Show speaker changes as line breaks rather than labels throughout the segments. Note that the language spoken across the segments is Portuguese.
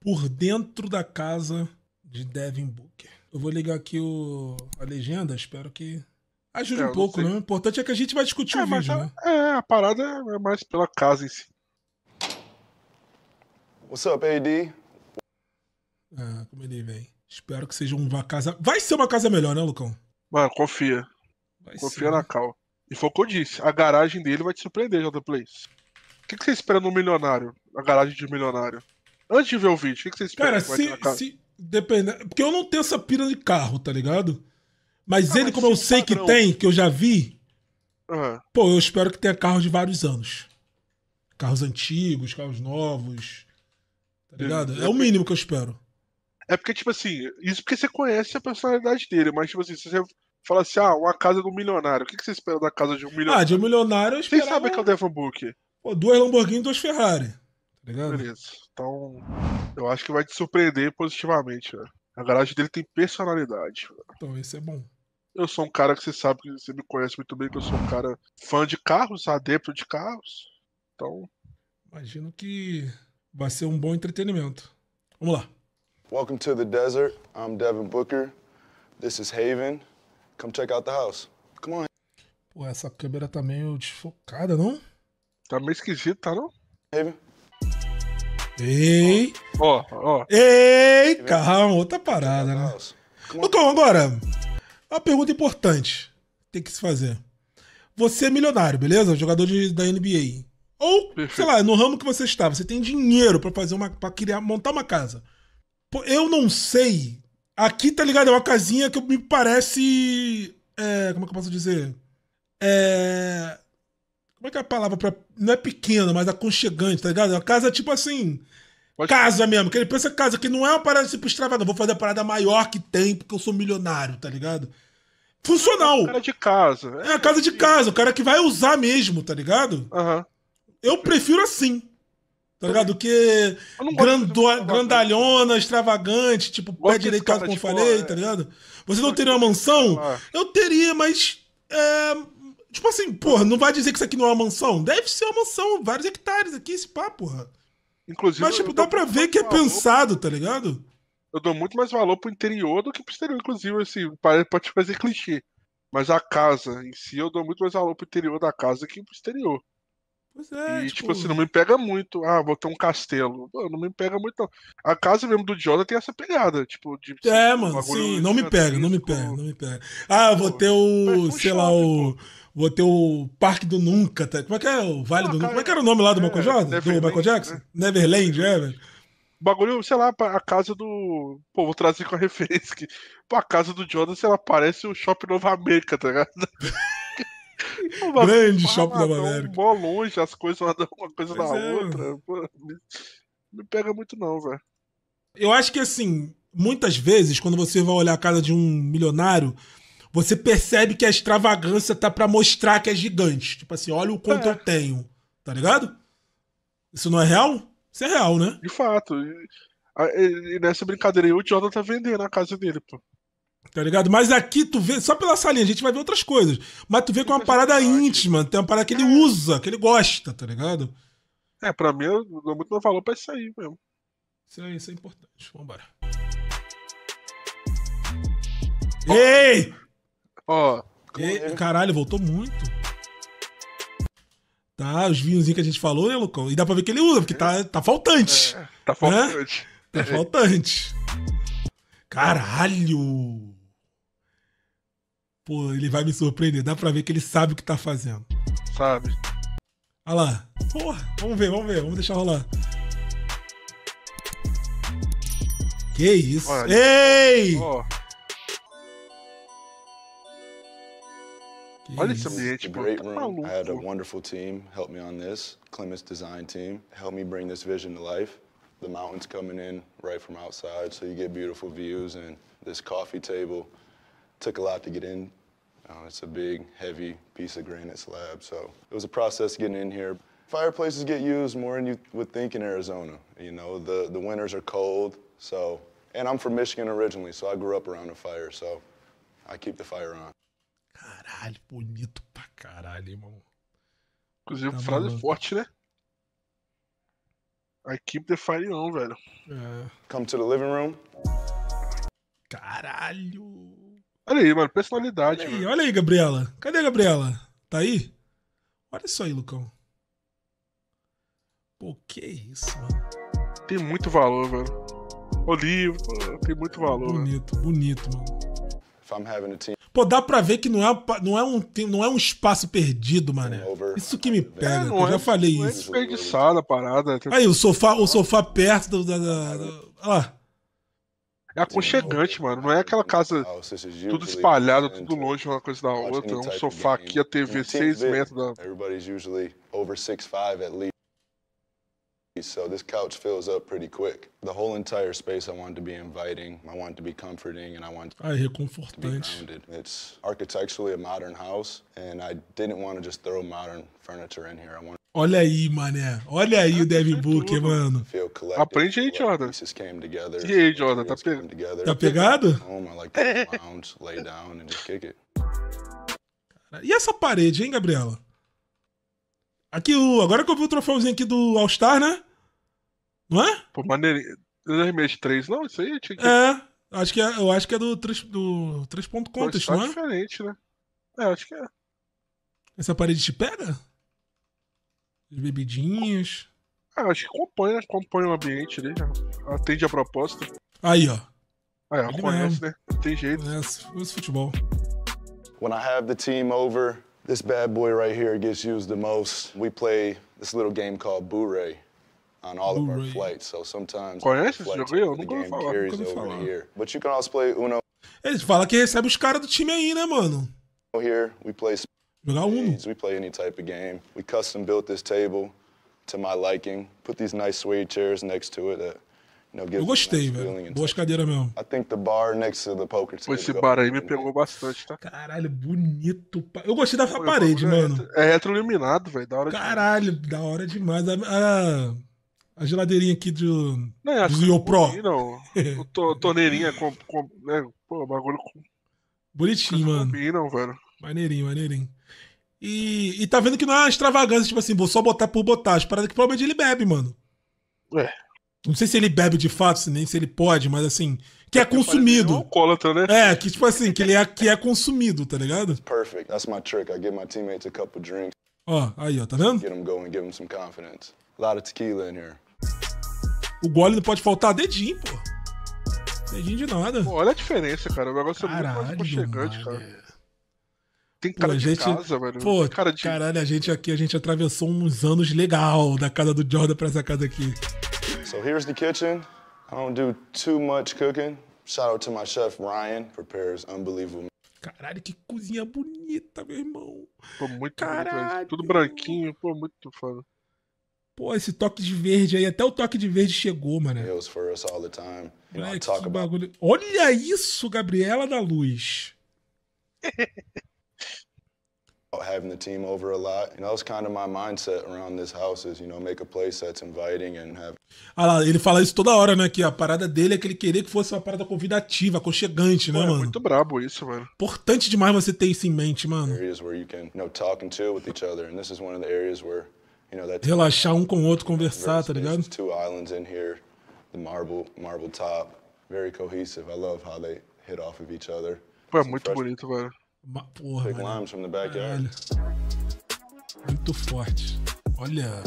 por dentro da casa de Devin Booker. Eu vou ligar aqui o, a legenda, espero que ajude é, um pouco, né? O importante é que a gente vai discutir é, o vídeo, a, tá- né? É, a parada é mais pela casa em si. What's up, AD? Ah, como ele vem. Espero que seja uma casa. Vai ser uma casa melhor, né, Lucão? Mano, confia. Vai confia ser, na Cal. E foi o que eu disse: a garagem dele vai te surpreender, J. O que, que você espera no milionário? A garagem de um milionário? Antes de ver o vídeo, o que você espera? Cara, se, se depende, Porque eu não tenho essa pira de carro, tá ligado? Mas ah, ele, mas como eu sei padrão. que tem, que eu já vi, uhum. pô, eu espero que tenha carros de vários anos. Carros antigos, carros novos. Tá ligado? É, é o mínimo que eu espero. É porque, tipo assim, isso porque você conhece a personalidade dele, mas, tipo assim, se você fala assim, ah, uma casa do milionário, o que você espera da casa de um milionário? Ah, de um milionário eu espero. Vocês sabem que é o Devon Book. Pô, duas Lamborghini e duas Ferrari. Tá ligado? Beleza. Então, eu acho que vai te surpreender positivamente, velho. A garagem dele tem personalidade. Véio. Então, isso é bom. Eu sou um cara que você sabe que você me conhece muito bem, que eu sou um cara fã de carros, adepto de carros. Então. Imagino que vai ser um bom entretenimento.
Vamos lá. Welcome to the desert. I'm Devin Booker. This is Haven. Come check out the house.
Come on. Pô, essa câmera tá meio desfocada, não? Tá meio esquisita, tá não? Haven. Ei! Ó, ó. Ei, calma, outra parada, né? Lucão, agora, uma pergunta importante. Tem que se fazer. Você é milionário, beleza? Jogador de, da NBA. Ou, sei lá, no ramo que você está, você tem dinheiro para fazer uma. para criar, montar uma casa. eu não sei. Aqui, tá ligado? É uma casinha que me parece. É, como é que eu posso dizer? É como é que é a palavra Não é pequena, mas aconchegante, tá ligado? Uma casa é tipo assim. Pode... Casa mesmo, que ele pensa casa, que não é uma parada tipo extravagante. Vou fazer a parada maior que tem, porque eu sou milionário, tá ligado? Funcional. É cara de casa. É, é a casa de casa, o cara que vai usar mesmo, tá ligado? Uhum. Eu prefiro assim. Tá ligado? Do que grandalhona, grandalhona, extravagante, tipo, pé direito, como tipo, falei, tá é... tá ligado? Você não teria uma mansão? Eu teria, mas. É Tipo assim, porra, não vai dizer que isso aqui não é uma mansão? Deve ser uma mansão, vários hectares aqui, esse pá, porra. Inclusive, Mas, tipo, dá pra ver que é valor. pensado, tá ligado? Eu dou muito mais valor pro interior do que pro exterior, inclusive, assim, pode fazer clichê. Mas a casa em si, eu dou muito mais valor pro interior da casa que pro exterior. Pois é. E, tipo, tipo assim, não me pega muito. Ah, vou ter um castelo. Não, não me pega muito, não. A casa mesmo do Jota tem essa pegada, tipo, de. É, mano, sim, não me pega, não me pega, não me pega. Ah, vou ter o. É um, sei lá, o. Pô vou ter o Parque do Nunca. Tá? Como é que é o Vale ah, do cara, Nunca? Como é que era o nome lá do é, Michael Jordan? Neverland, do Michael né? Jackson? Né? Neverland, é, velho. Bagulho, sei lá, a casa do. Pô, vou trazer com a referência aqui. Pô, a casa do Jordan, sei lá, parece o Shopping Nova América, tá ligado? É uma Grande Shopping Nova América. Mó longe, as coisas uma coisa pois da é, outra. Pô, não pega muito, não, velho. Eu acho que assim, muitas vezes, quando você vai olhar a casa de um milionário, você percebe que a extravagância tá para mostrar que é gigante. Tipo assim, olha o quanto é. eu tenho. Tá ligado? Isso não é real? Isso é real, né? De fato. E, nessa brincadeira aí, o Jordan tá vendendo a casa dele, pô. Tá ligado? Mas aqui tu vê, só pela salinha, a gente vai ver outras coisas. Mas tu vê que é uma parada íntima, tem uma parada que ele é. usa, que ele gosta, tá ligado? É, pra mim, eu dou muito meu valor pra isso aí mesmo. Isso aí, isso é importante. Vambora. Ei! Ó. Oh, caralho, voltou muito. Tá, os vinhozinhos que a gente falou, né, Lucão? E dá pra ver que ele usa, porque tá, tá faltante. É, tá faltante. Né? Tá faltante. Caralho! Pô, ele vai me surpreender. Dá pra ver que ele sabe o que tá fazendo. Sabe. Olha lá. Porra, vamos ver, vamos ver. Vamos deixar rolar. Que isso. Olha, Ei! Ó.
Olha esse ambiente, bro. I had a wonderful team help me on this. Clements design team helped me bring this vision to life. The mountains coming in right from outside, so you get beautiful views. And this coffee table took a lot to get in. Uh, it's a big, heavy piece of granite slab, so it was a process getting in here. Fireplaces get used more than you would think in Arizona. You know, the, the winters are cold, so, and I'm from Michigan originally, so I grew up around a fire, so I keep
the fire on. Caralho, bonito pra caralho, irmão. Inclusive, tá frase forte, né? I keep the fire on, velho. É. Come to the living room. Caralho. Olha aí, mano, personalidade. Olha aí, mano. olha aí, Gabriela. Cadê a Gabriela? Tá aí? Olha isso aí, Lucão. Pô, que isso, mano. Tem muito valor, velho. O livro, tem muito valor. Bonito, velho. bonito, mano. Pô, dá pra ver que não é, não é, um, não é um espaço perdido, mané. Isso que me é, pega, é, eu é, já falei não é isso. É desperdiçada a parada. Aí, o sofá, o sofá perto da. da, da É aconchegante, mano. Não é aquela casa ah, tudo espalhado tudo longe uma coisa da outra. É um sofá aqui, a TV 6 metros da
so this couch fills up pretty quick. The whole entire space I wanted to be inviting, I wanted to be comforting, and I wanted
ah, é to be
grounded. It's architecturally a modern house, and I didn't want to just throw modern furniture in here. I
wanted Olha aí, mané. Olha aí o Devin Booker, mano.
Aprende aí, Jordan. E aí, Jordan, tá, pe...
tá pegado? e essa parede, hein, Gabriela? Aqui, uh, agora que eu vi o troféuzinho aqui do All-Star, né? Não é? Pô, maneirinho. Não é Remake 3, não? Isso aí tinha que... É, acho que é, eu acho que é do 3, do 3 ponto contest, tá não é? É diferente, né? É, acho que é. Essa parede te pega? As bebidinhas. Ah, é, acho que compõe, né? Compõe o ambiente ali. Né? Atende a proposta. Aí, ó. É, aí, ó, conhece, né? Não tem jeito. Conhece, é, conhece futebol.
When I have the team over, this bad boy right here gets used the most. We play this little game called Boo-Ray on all of our flights. So sometimes Conhece esse jogo? Eu nunca falar, nunca falar. Here. But you can also play Uno. Eles fala que recebe os caras do time
aí, né, mano?
Here we play jogar Uno. We play any type of game. We custom built this table to my liking. Put these nice suede chairs next to it that you know eu gostei, velho. Boas cadeiras mesmo. I think the bar next to the poker table. Esse bar aí me pegou bastante,
tá? Caralho, bonito. Eu gostei da parede, mano. É retroiluminado, velho. Caralho, da hora demais. A, a geladeirinha aqui do, não, é, do Pro. Não, o to, torneirinha com, com, né, pô, bagulho com... Bonitinho, mano. Combinam, velho. Maneirinho, maneirinho. E, e tá vendo que não é uma extravagância, tipo assim, vou só botar por botar. As paradas que provavelmente ele bebe, mano. É. Não sei se ele bebe de fato, nem se ele pode, mas assim, que é consumido. né? É, que tipo assim, que ele é, que é consumido, tá ligado?
Perfect. That's my trick. I give my teammates a couple drinks.
Ó, aí, ó, tá vendo? Get
them going, give them some confidence. A lot of tequila in here.
O gole não pode faltar dedinho, pô. Dedinho de nada. Pô, olha a diferença, cara. O negócio Caralho, é muito mais cara. Tem cara pô, de gente, casa, velho. Pô, cara de... caralho, a gente aqui, a gente atravessou uns anos legal da casa do Jordan pra essa casa aqui.
So here's the kitchen. I don't do too much cooking. Shout out to my chef Ryan, prepares unbelievable.
Caralho, que cozinha bonita, meu irmão. Pô, muito caralho. Bonito, tudo branquinho, pô, muito foda. Pô, esse toque de verde aí, até o toque de verde chegou, mano. It was for us all the time. Moleque, bagulho. Olha isso, Gabriela da Luz.
having the team over a lot. You know, kind of my mindset around this house is, you know, make a place that's inviting and have...
Ah lá, ele fala isso toda hora, né? Que a parada dele é que ele queria que fosse uma parada convidativa, aconchegante, né, é mano? muito
brabo isso, mano.
Importante demais você ter isso em mente, mano.
Areas where you can, you know, talking to with each other. And this is one of the areas where
relaxar um com o outro, conversar, tá ligado?
Two islands in here, the marble, marble top, very cohesive. I love how they hit off of each other.
Pô, é muito bonito, velho. Ma porra, limes
from the backyard.
Muito forte. Olha.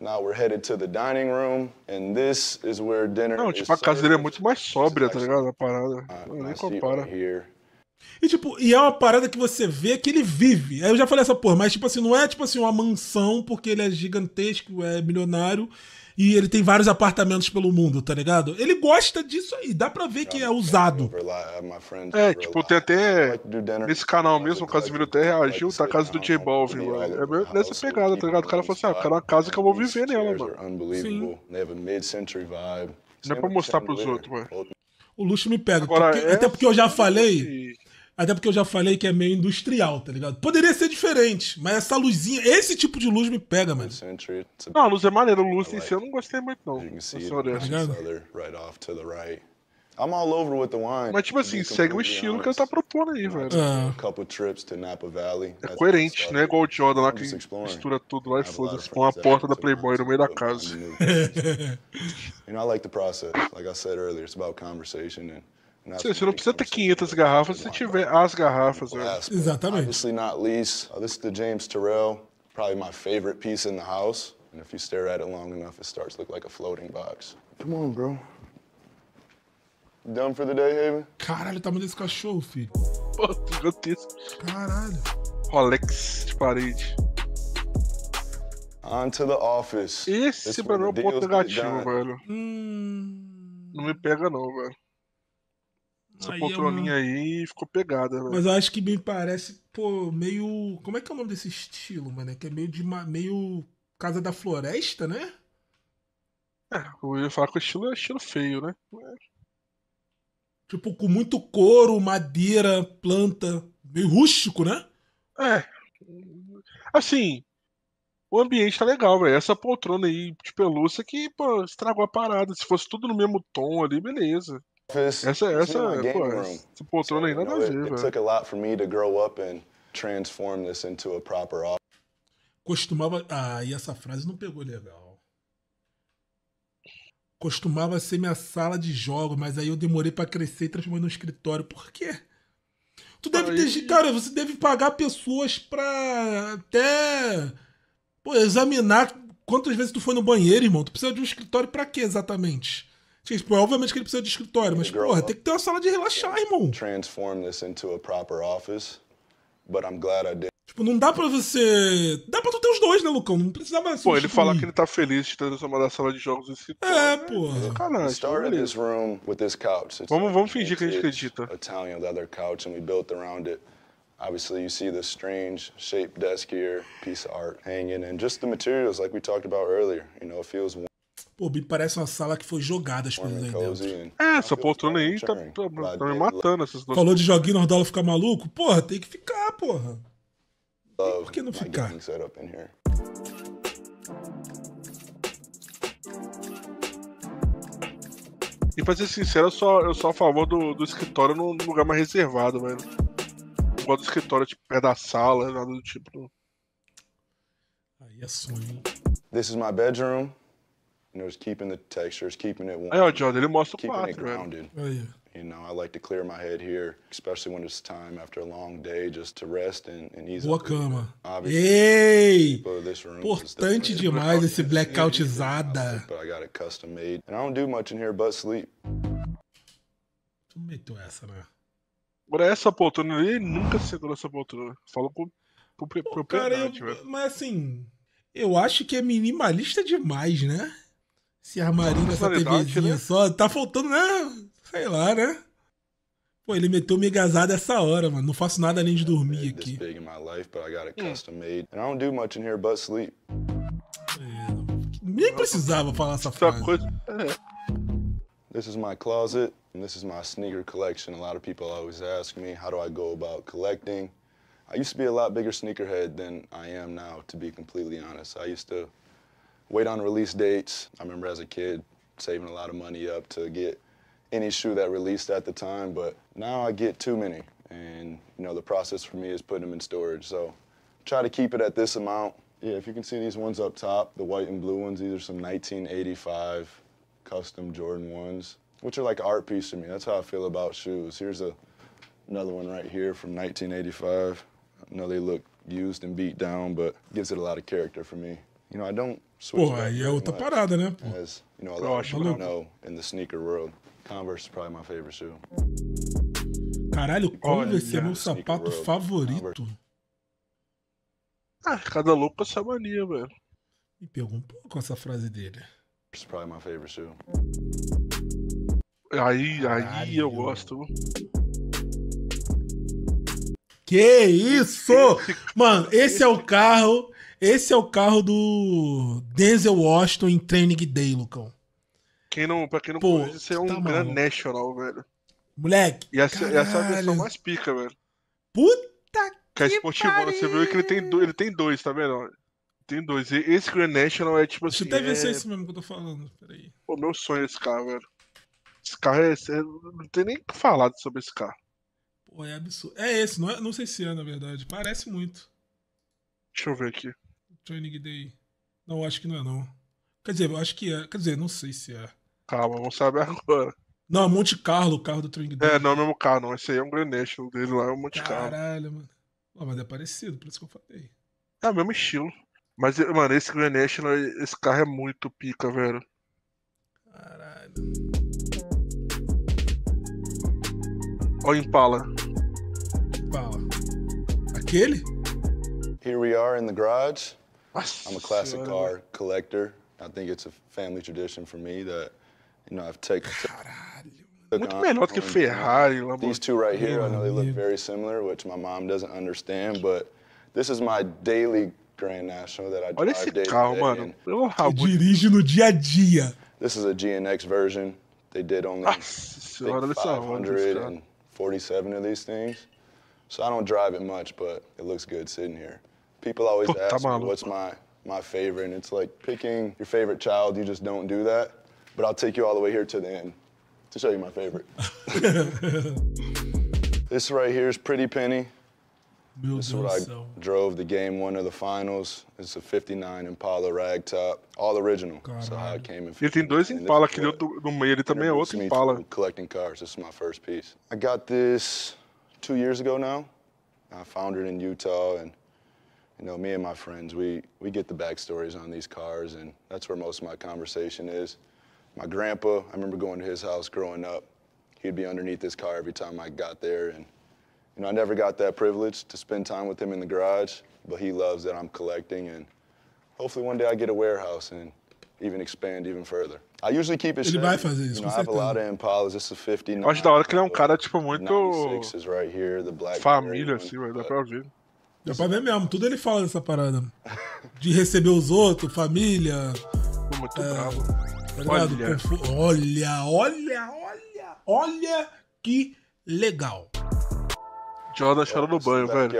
Now we're headed to the dining room, and this is where dinner Não, tipo, a casa dele é
muito mais sóbria, tá ligado? A parada. Não, uh, nem compara. Here. E, tipo, e é uma parada que você vê que ele vive. Aí eu já falei essa porra, mas, tipo assim, não é, tipo assim, uma mansão porque ele é gigantesco, é milionário e ele tem vários apartamentos pelo mundo, tá ligado? Ele gosta disso aí, dá pra ver que é usado. É, é tipo, tem até nesse canal mesmo, o Casimiro até reagiu, tá a casa do J Balvin lá. É meio nessa pegada, tá ligado? O cara falou assim, ah, cara, a casa que eu vou viver nela, mano. Sim.
Não
é pra mostrar pros outros, mano. O luxo me pega, Agora, porque, até é porque eu já assim, falei até porque eu já falei que é meio industrial, tá ligado? Poderia ser diferente, mas essa luzinha, esse tipo de luz me pega, mano. Não, a luz é maneira, a luz em si eu não gostei
muito, não. Tá I'm all over with the wine. Mas, tipo assim, segue o estilo que ele tá
propondo aí, velho. Ah.
É coerente,
né? Igual o Jordan lá que mistura tudo lá e foda-se. Põe a porta da Playboy no meio da casa. you
know, I like the process. Like I said earlier, it's about conversation and você
não é precisa ter 500 é é garrafas se tiver as garrafas. Exatamente. Né?
Obviously not least, oh, this is the James Terrell, probably my favorite piece in the house. And if you stare at it long enough, it starts to look like a floating box. Come on, bro. done for the day, Haven?
Caralho, tá o tamanho desse cachorro, filho. Pô, grotesco. Caralho. Rolex de parede. On to the office. Esse, mim é um ponto negativo, velho. Hum... Não me pega, não, velho. Essa aí é poltroninha é uma... aí ficou pegada, Mas eu acho que me parece, pô, meio. Como é que é o nome desse estilo, mano? que é meio de uma... meio Casa da Floresta, né? É, eu ia falar que o estilo é estilo feio, né? Tipo, com muito couro, madeira, planta. Meio rústico, né? É. Assim, o ambiente tá legal, velho. Essa poltrona aí de pelúcia que, pô, estragou a parada. Se fosse tudo no mesmo tom ali, beleza office. Essa, essa, pô, essa poltrona aí nada é a ver, velho. Costumava... Ah, e essa frase não pegou legal. Costumava ser minha sala de jogos, mas aí eu demorei para crescer e transformei num escritório. Por quê? Tu deve ter. Cara, você deve pagar pessoas pra até. Pô, examinar quantas vezes tu foi no banheiro, irmão. Tu precisa de um escritório para quê exatamente? Tipo, obviamente que ele precisa de escritório, mas porra, tem que ter uma sala de relaxar,
irmão. Transform this into a proper office, but I'm glad I did.
Tipo, não dá pra você. Dá pra tu ter os dois, né, Lucão? Não precisava assim. Pô, ele tipo falar que ele tá feliz de transformar a sala de jogos em escritório. É, né? porra. Caralho. Started this with this couch. vamos, vamos fingir que a gente acredita.
Italian leather couch and we built around it. Obviously, you see the strange shaped desk here, piece of art hanging, and just the materials like we talked about earlier. You know, it feels
Pô, me parece uma sala que foi jogada as coisas aí
dentro.
É, essa poltrona aí tá, tá, tá me matando
essas duas. Falou de joguinho
Nordola ficar maluco? Porra, tem que ficar, porra. Tem por que não ficar? E pra ser sincero, eu sou, eu sou a favor do, do escritório num lugar mais reservado, velho. Não gosto do escritório, tipo, perto da sala, nada do tipo. Aí é sonho. This is my bedroom. You know,
just keeping the textures, keeping it warm. Aí, ó,
John, ele mostra o 4, velho. Aí.
You know, I like to clear my head here, especially when it's time after a long day, just to rest and, and ease Boa up. cama.
Ei! Importante demais esse blackoutizada. But I
got it custom made. And I don't do much in here but sleep.
Tu meteu essa, né? Agora essa poltrona ali, ele nunca segurou essa poltrona. Falou com, com propriedade, velho. Mas assim, eu acho que é minimalista demais, né? Se armaria nessa TVzinha né? só. Tá faltando, né? Sei lá, né? Pô, ele meteu megazada essa hora, mano. Não faço nada além de dormir aqui.
Hum.
É, nem precisava falar essa frase. É.
This is my closet, and this is my sneaker collection. A lot of people always ask me, how do I go about collecting? I used to be a lot bigger sneakerhead than I am now, to be completely honest. I used to wait on release dates. I remember as a kid saving a lot of money up to get any shoe that released at the time, but now I get too many. And, you know, the process for me is putting them in storage. So try to keep it at this amount. Yeah, if you can see these ones up top, the white and blue ones, these are some 1985 custom Jordan 1s, which are like art piece to me. That's how I feel about shoes. Here's a, another one right here from 1985. I know they look used and beat down, but gives it a lot of character for me. You know, I don't aí é outra parada, né? Pô. As, you
Caralho, o Converse é meu sapato favorito. Ah, cada louco com essa mania, velho. Me pegou um pouco essa frase dele. my favorite shoe. Aí, Caralho. aí eu gosto. Que isso! Mano, esse é o carro esse é o carro do Denzel Washington em Training Day, Lucão. Quem não, pra quem não Pô, conhece, esse é um tá Grand National, velho. Moleque. E essa, essa é a versão mais pica, velho. Puta que. É que é esportiva, você viu que ele tem, do, ele tem dois, tá vendo? Tem dois. E esse Grand National é tipo assim. Deixa eu assim, até ver se é esse é mesmo que eu tô falando. Peraí. Pô, meu sonho é esse carro, velho. Esse carro é. é não tem nem falado sobre esse carro. Pô, é absurdo. É esse, não, é, não sei se é, na verdade. Parece muito. Deixa eu ver aqui. Training Day. Não, acho que não é, não. Quer dizer, eu acho que é. Quer dizer, não sei se é. Calma, vamos saber agora. Não, é Monte Carlo, o carro do Training Day. É, não é o mesmo carro, não. Esse aí é um Grenache, o dele lá é o Monte Carlo. Caralho, mano. Oh, mas é parecido, por isso que eu falei. É o mesmo estilo. Mas, mano, esse Grenache, esse carro é muito pica, velho. Caralho. Olha o Impala. Impala. Aquele? Here we
are in the garage. I'm a classic car collector. I think it's a family tradition for me that, you know, I've taken. Muito melhor do que
Ferrari, Lamborghini.
These two right here, I know they look very similar, which my mom doesn't understand, but this is my daily Grand National that I Olha drive esse carro, day mano.
Pelo rabo. no dia a dia.
This is a GNX version. They did only ah, senhora, 547 of these things. So I don't drive it much, but it looks good sitting here. People always ask me what's my, my favorite, and it's like picking your favorite child, you just don't do that. But I'll take you all the way here to the end to show you my favorite. this right here is Pretty Penny. this is what I drove the game one of the finals. It's a 59 Impala ragtop, all original. So how it came in. Ele tem dois Impala que deu no meio, ele também é outro Impala. Collecting cars. This is my first piece. I got this two years ago now. I found it in Utah and you know, me and my friends, we, we get the backstories on these cars, and that's where most of my conversation is. My grandpa, I remember going to his house growing up. He'd be underneath this car every time I got there, and you know, I never got that privilege to spend time with him in the garage, but he loves that I'm collecting, and hopefully one day I get a warehouse and even expand even further. I usually keep it Ele vai fazer isso, you know, I have a lot of Impalas, this is 59. Eu acho
da hora que ele é um cara, tipo, muito...
Right here, the black Família, assim, dá pra ver.
Dá pra ver mesmo, tudo ele fala dessa parada. De receber os outros, família. muito é, bravo. Tá olha. olha, olha, olha, olha que legal.
Jordan chora no banho, velho.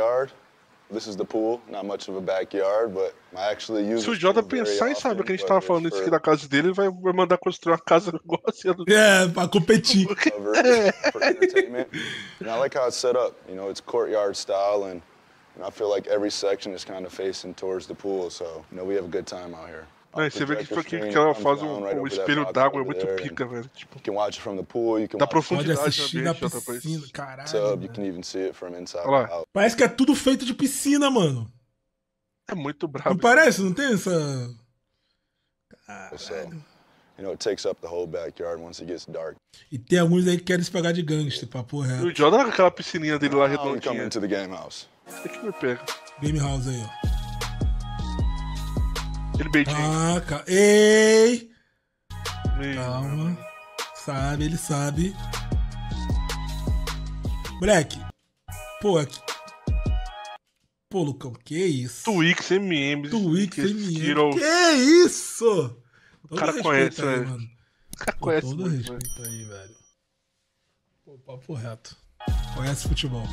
This is the pool, not much of a backyard, but I actually use Se o Jota pensar e saber que a gente tava falando isso aqui da
casa dele, ele vai mandar construir uma casa igual a É, pra competir. I
like how it's set up. You know, it's courtyard style and I feel like every section is kind of facing towards the pool, so you know we have a good time out here.
você vê que tipo aqui que ela faz um, um espelho d'água é muito pica, velho.
Tipo, you can watch it from the pool, you can da profundidade assistir na piscina,
caralho.
you can even see it from inside out.
Parece que é tudo feito de piscina, mano. É muito brabo. Não parece? Não tem essa Caralho.
You know, it takes up the whole backyard once it gets dark.
E tem alguns aí que querem se pegar de gangster, pra porra. E o Jordan tá aquela piscininha dele lá ah, redondinha. Come into the game house. Esse aqui me pega. Game House aí, ó. Ele baitinho. Ah, calma. Ei! Meu Calma. Meu. Sabe, ele sabe. Moleque. Pô, aqui. Pô, Lucão, que isso? Twix MM. Twix MM. Que isso? Todo o cara conhece, aí, né? Mano. O cara Pô, conhece todo muito, né? respeito velho. aí, velho. Pô, papo reto. Conhece futebol.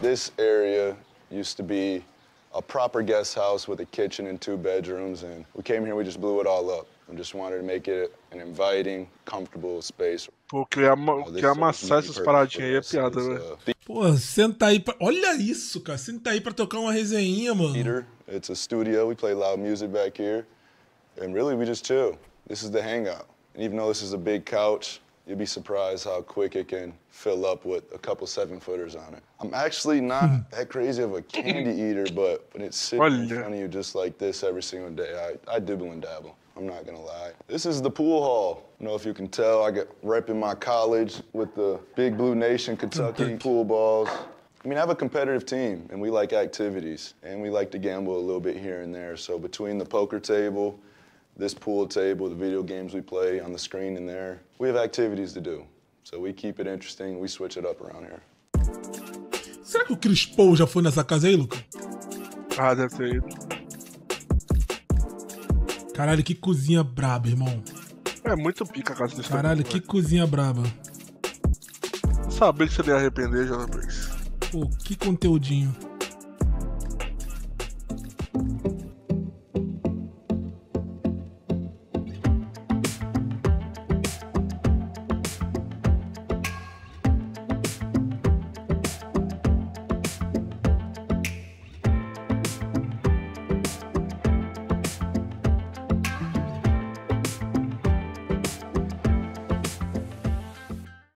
This area used to be a proper guest house with a kitchen and two bedrooms, and we came here, we just blew it all up. We just wanted to make it an inviting, comfortable space.
Pô, queria, oh, queria amassar essas paradinhas aí é piada, né? Uh, Pô, senta aí pra... Olha isso, cara. Senta aí pra tocar uma resenha, mano. It's a studio. We play loud music back here. And
really, we just chill. This is the hangout. And even though this is a big couch, You'd be surprised how quick it can fill up with a couple seven footers on it. I'm actually not hmm. that crazy of a candy eater, but when it's sitting in front of you just like this every single day, I, I dibble and dabble. I'm not gonna lie. This is the pool hall. You know, if you can tell, I get repping my college with the Big Blue Nation Kentucky pool balls. I mean, I have a competitive team, and we like activities, and we like to gamble a little bit here and there. So between the poker table, this pool table, the video games we play on the screen in there. We have activities to do. So we keep it interesting, we switch it up around here.
Será que o Chris Paul já foi nessa casa aí, Luca? Ah, deve ter ido. Caralho, que cozinha braba, irmão. É muito pica a casa desse Caralho, que velho. cozinha braba. Sabia que você ia arrepender, Jonathan Briggs. Pô, que conteúdinho.